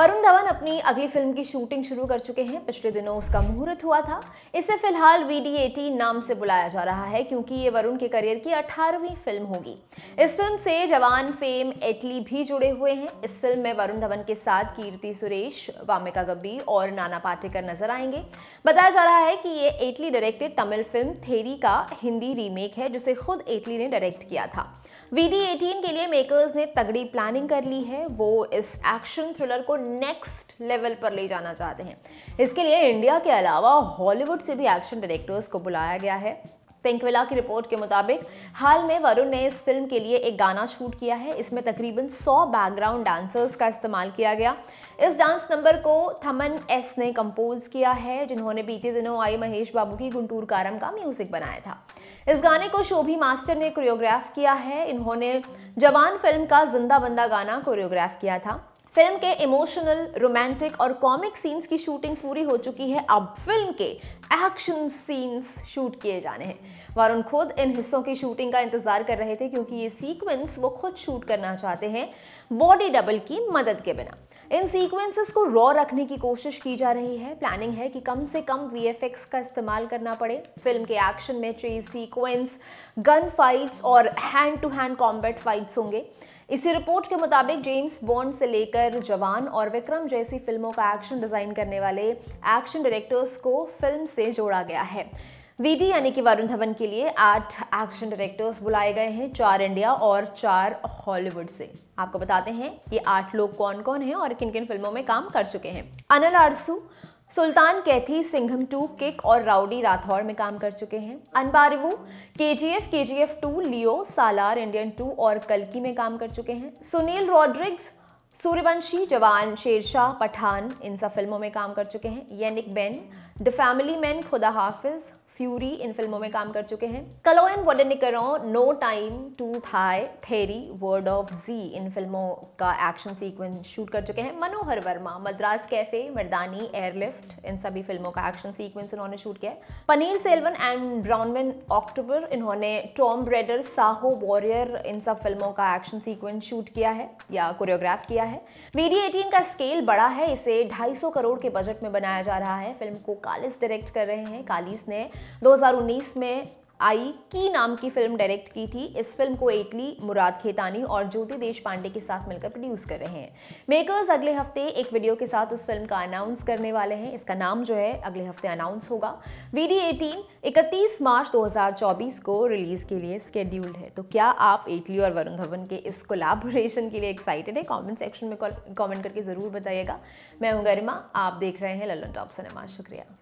वरुण धवन अपनी अगली फिल्म की शूटिंग शुरू कर चुके हैं पिछले दिनों उसका मुहूर्त हुआ था इसे फिलहाल वी नाम से बुलाया जा रहा है क्योंकि ये वरुण के करियर की अठारहवीं फिल्म होगी इस फिल्म से जवान फेम एटली भी जुड़े हुए हैं इस फिल्म में वरुण धवन के साथ कीर्ति सुरेश वामिका गब्बी और नाना पाटेकर नजर आएंगे बताया जा रहा है कि ये एटली डायरेक्टेड तमिल फिल्म थेरी का हिंदी रीमेक है जिसे खुद एटली ने डायरेक्ट किया था वी के लिए मेकर्स ने तगड़ी प्लानिंग कर ली है वो इस एक्शन थ्रिलर को नेक्स्ट लेवल पर ले जाना चाहते हैं इसके लिए इंडिया के अलावा हॉलीवुड से भी एक्शन डायरेक्टर्स को बुलाया गया है पिंकविला की रिपोर्ट के मुताबिक हाल में वरुण ने इस फिल्म के लिए एक गाना शूट किया है इसमें तकरीबन 100 बैकग्राउंड डांसर्स का इस्तेमाल किया गया इस डांस नंबर को थमन एस ने कंपोज किया है जिन्होंने बीते दिनों आई महेश बाबू की गुंटूर कारम का म्यूजिक बनाया था इस गाने को शोभी मास्टर ने कोरियोग्राफ किया है इन्होंने जवान फिल्म का जिंदा बंदा गाना कोरियोग्राफ किया था फिल्म के इमोशनल रोमांटिक और कॉमिक सीन्स की शूटिंग पूरी हो चुकी है अब फिल्म के एक्शन सीन्स शूट किए जाने हैं वारुण खुद इन हिस्सों की शूटिंग का इंतज़ार कर रहे थे क्योंकि ये सीक्वेंस वो खुद शूट करना चाहते हैं बॉडी डबल की मदद के बिना इन सीक्वेंसेस को रॉ रखने की कोशिश की जा रही है प्लानिंग है कि कम से कम वी का इस्तेमाल करना पड़े फिल्म के एक्शन में चेज सीक्वेंस गन फाइट्स और hand to hand combat fights होंगे इसी रिपोर्ट के मुताबिक जेम्स बॉन्ड से लेकर लेकर जवान और विक्रम जैसी फिल्मों का एक्शन डिज़ाइन करने वाले एक्शन डायरेक्टर्स को फिल्म से जोड़ा गया है वीडी यानी कि वरुण धवन के लिए आठ एक्शन डायरेक्टर्स बुलाए गए हैं चार इंडिया और चार हॉलीवुड से आपको बताते हैं ये आठ लोग कौन कौन हैं और किन किन फिल्मों में काम कर चुके हैं अनिल आरसू सुल्तान कैथी सिंघम टू किक और राउडी राठौर में काम कर चुके हैं अनबारिवू के G F K G F two Leo Salaar Indian two और कलकी में काम कर चुके हैं सुनील रॉड्रिग्स सूर्यवंशी जवान शेरशाह पठान इन सब फिल्मों में काम कर चुके हैं Yannick Ben the family man Khuda Hafiz fury इन फिल्मों में काम कर चुके हैं कलो एन वो no time to die Theri वर्ड ऑफ जी इन फिल्मों का एक्शन सीक्वेंस शूट कर चुके हैं मनोहर वर्मा मद्रास कैफे मर्दानी एयरलिफ्ट इन सभी फिल्मों का एक्शन सीक्वेंस उन्होंने शूट किया है पनीर सेल्वन एंड ब्राउनमेन ऑक्टोबर इन्होंने टॉम ब्रेडर साहो वॉरियर इन सब फिल्मों का एक्शन सीक्वेंस शूट किया है या कोरियोग्राफ किया है वीडी एटीन का स्केल बड़ा है इसे ढाई करोड़ के बजट में बनाया जा रहा है फिल्म को कालिस डायरेक्ट कर रहे हैं कालिस ने 2019 में आई की नाम की फिल्म डायरेक्ट की थी इस फिल्म को एटली मुराद खेतानी और ज्योति देश पांडे के साथ मिलकर प्रोड्यूस कर रहे हैं मेकर्स अगले हफ्ते एक वीडियो के साथ इस फिल्म का अनाउंस करने वाले हैं इसका नाम जो है अगले हफ्ते अनाउंस होगा वी डी एटीन इकतीस मार्च 2024 को रिलीज के लिए स्केड्यूल्ड है तो क्या आप एटली और वरुण धवन के इस कोलाबोरेशन के लिए एक्साइटेड है कॉमेंट सेक्शन में कॉमेंट करके ज़रूर बताइएगा मैं हूँ गरिमा आप देख रहे हैं ललन टॉप सिनेमा शुक्रिया